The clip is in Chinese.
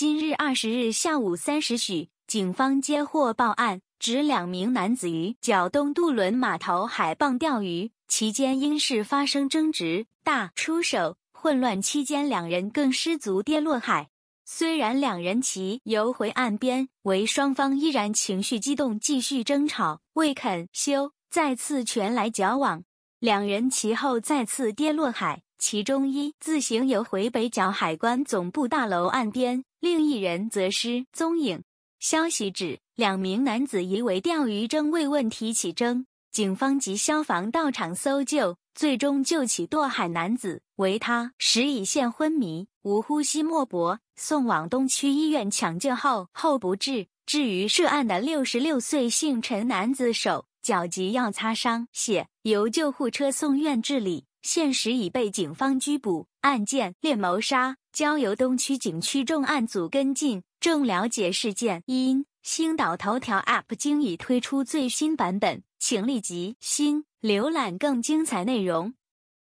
今日二十日下午三时许，警方接获报案，指两名男子于角东渡轮码头海傍钓鱼，期间因事发生争执，大出手，混乱期间两人更失足跌落海。虽然两人齐游回岸边，唯双方依然情绪激动，继续争吵，未肯休，再次拳来脚往。两人其后再次跌落海，其中一自行游回北角海关总部大楼岸边，另一人则失踪影。消息指，两名男子疑为钓鱼征未问题起争，警方及消防到场搜救，最终救起堕海男子，为他时已现昏迷、无呼吸、脉搏，送往东区医院抢救后后不治。至于涉案的六十六岁姓陈男子手。脚及要擦伤血，由救护车送院治理，现时已被警方拘捕，案件列谋杀，交由东区警区重案组跟进，正了解事件因。星岛头条 App 今已推出最新版本，请立即新浏览更精彩内容。